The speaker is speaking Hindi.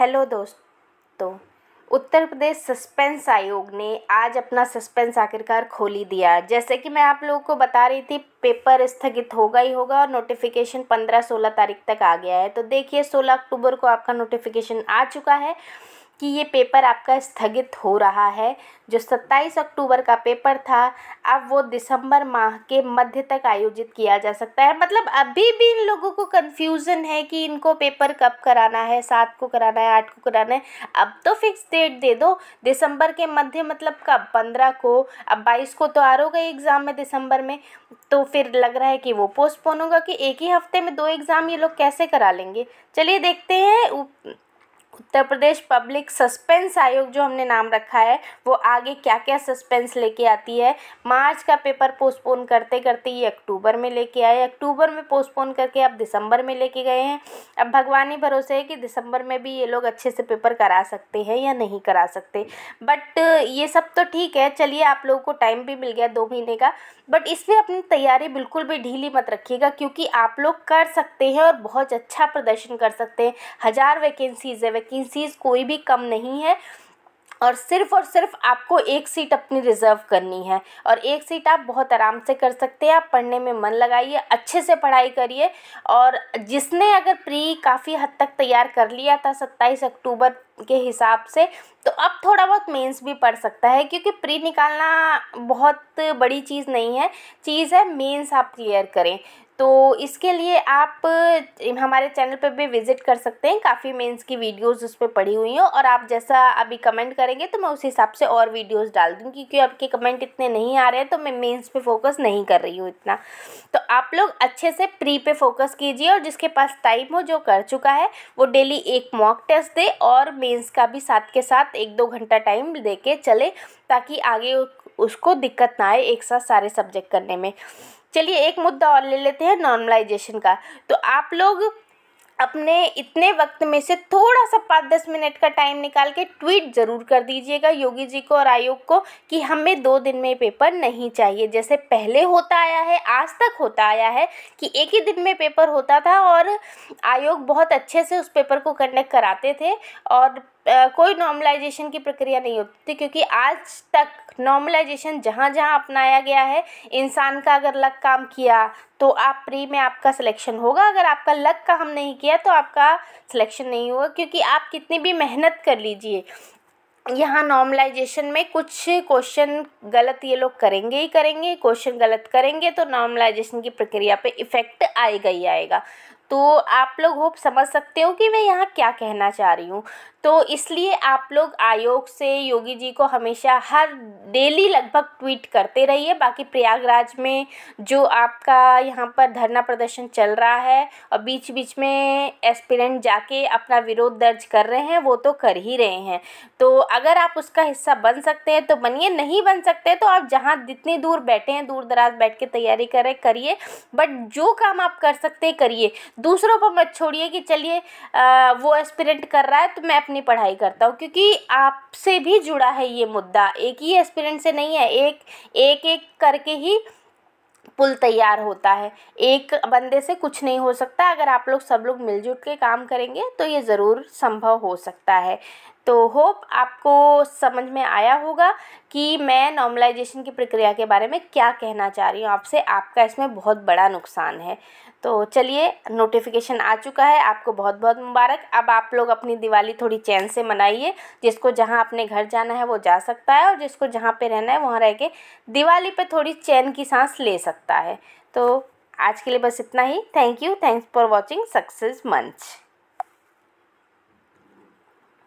हेलो दोस्तों उत्तर प्रदेश सस्पेंस आयोग ने आज अपना सस्पेंस आखिरकार खोली दिया जैसे कि मैं आप लोगों को बता रही थी पेपर स्थगित होगा ही होगा और नोटिफिकेशन पंद्रह सोलह तारीख तक आ गया है तो देखिए सोलह अक्टूबर को आपका नोटिफिकेशन आ चुका है कि ये पेपर आपका स्थगित हो रहा है जो 27 अक्टूबर का पेपर था अब वो दिसंबर माह के मध्य तक आयोजित किया जा सकता है मतलब अभी भी इन लोगों को कन्फ्यूज़न है कि इनको पेपर कब कराना है सात को कराना है आठ को कराना है अब तो फिक्स डेट दे दो दिसंबर के मध्य मतलब कब पंद्रह को अब बाईस को तो आर गई एग्ज़ाम में दिसंबर में तो फिर लग रहा है कि वो पोस्टपोन होगा कि एक ही हफ्ते में दो एग्ज़ाम ये लोग कैसे करा लेंगे चलिए देखते हैं उत्तर प्रदेश पब्लिक सस्पेंस आयोग जो हमने नाम रखा है वो आगे क्या क्या सस्पेंस लेके आती है मार्च का पेपर पोस्टपोन करते करते ये अक्टूबर में लेके आए अक्टूबर में पोस्टपोन करके अब दिसंबर में लेके गए हैं अब भगवान ही भरोसे है कि दिसंबर में भी ये लोग अच्छे से पेपर करा सकते हैं या नहीं करा सकते बट ये सब तो ठीक है चलिए आप लोगों को टाइम भी मिल गया दो महीने का बट इसमें अपनी तैयारी बिल्कुल भी ढीली मत रखिएगा क्योंकि आप लोग कर सकते हैं और बहुत अच्छा प्रदर्शन कर सकते हैं हज़ार वैकेंसीज़ है वैकेंसीज़ कोई भी कम नहीं है और सिर्फ़ और सिर्फ आपको एक सीट अपनी रिज़र्व करनी है और एक सीट आप बहुत आराम से कर सकते हैं आप पढ़ने में मन लगाइए अच्छे से पढ़ाई करिए और जिसने अगर प्री काफ़ी हद तक तैयार कर लिया था सत्ताईस अक्टूबर के हिसाब से तो अब थोड़ा बहुत मेंस भी पढ़ सकता है क्योंकि प्री निकालना बहुत बड़ी चीज़ नहीं है चीज़ है मेंस आप क्लियर करें तो इसके लिए आप हमारे चैनल पर भी विज़िट कर सकते हैं काफ़ी मेंस की वीडियोस उस पर पड़ी हुई हैं और आप जैसा अभी कमेंट करेंगे तो मैं उस हिसाब से और वीडियोस डाल दूँ क्योंकि आपके कमेंट इतने नहीं आ रहे हैं तो मैं मेंस पे फोकस नहीं कर रही हूँ इतना तो आप लोग अच्छे से प्री पे फोकस कीजिए और जिसके पास टाइम हो जो कर चुका है वो डेली एक मॉक टेस्ट दे और मेन्स का भी साथ के साथ एक दो घंटा टाइम दे के चले ताकि आगे उसको दिक्कत ना आए एक साथ सारे सब्जेक्ट करने में चलिए एक मुद्दा और ले लेते हैं नॉर्मलाइजेशन का तो आप लोग अपने इतने वक्त में से थोड़ा सा पाँच दस मिनट का टाइम निकाल के ट्वीट ज़रूर कर दीजिएगा योगी जी को और आयोग को कि हमें दो दिन में पेपर नहीं चाहिए जैसे पहले होता आया है आज तक होता आया है कि एक ही दिन में पेपर होता था और आयोग बहुत अच्छे से उस पेपर को कंडक्ट कराते थे और कोई नॉर्मलाइजेशन की प्रक्रिया नहीं होती थी क्योंकि आज तक नॉर्मलाइजेशन जहाँ जहाँ अपनाया गया है इंसान का अगर लक काम किया तो आप प्री में आपका सिलेक्शन होगा अगर आपका लक काम नहीं किया तो आपका सिलेक्शन नहीं होगा क्योंकि आप कितनी भी मेहनत कर लीजिए यहाँ नॉर्मलाइजेशन में कुछ क्वेश्चन गलत ये लोग करेंगे ही करेंगे क्वेश्चन गलत करेंगे तो नॉर्मलाइजेशन की प्रक्रिया पे इफ़ेक्ट आएगा ही आएगा तो आप लोग होप समझ सकते हो कि मैं यहाँ क्या कहना चाह रही हूँ तो इसलिए आप लोग आयोग से योगी जी को हमेशा हर डेली लगभग ट्वीट करते रहिए बाकी प्रयागराज में जो आपका यहाँ पर धरना प्रदर्शन चल रहा है और बीच बीच में एस्पिरेंट जाके अपना विरोध दर्ज कर रहे हैं वो तो कर ही रहे हैं तो अगर आप उसका हिस्सा बन सकते हैं तो बनिए नहीं बन सकते तो आप जहाँ जितनी दूर बैठे हैं दूर दराज बैठ के तैयारी करें करिए बट जो काम आप कर सकते हैं करिए दूसरों पर मत छोड़िए कि चलिए वो एस्पिरेंट कर रहा है तो मैं अपनी पढ़ाई करता हूँ क्योंकि आपसे भी जुड़ा है ये मुद्दा एक ही एस्पिरेंट से नहीं है एक एक एक करके ही पुल तैयार होता है एक बंदे से कुछ नहीं हो सकता अगर आप लोग सब लोग मिलजुल के काम करेंगे तो ये ज़रूर संभव हो सकता है तो होप आपको समझ में आया होगा कि मैं नॉर्मलाइजेशन की प्रक्रिया के बारे में क्या कहना चाह रही हूँ आपसे आपका इसमें बहुत बड़ा नुकसान है तो चलिए नोटिफिकेशन आ चुका है आपको बहुत बहुत मुबारक अब आप लोग अपनी दिवाली थोड़ी चैन से मनाइए जिसको जहाँ अपने घर जाना है वो जा सकता है और जिसको जहाँ पे रहना है वहाँ रह के दिवाली पे थोड़ी चैन की सांस ले सकता है तो आज के लिए बस इतना ही thank you thanks for watching success मंच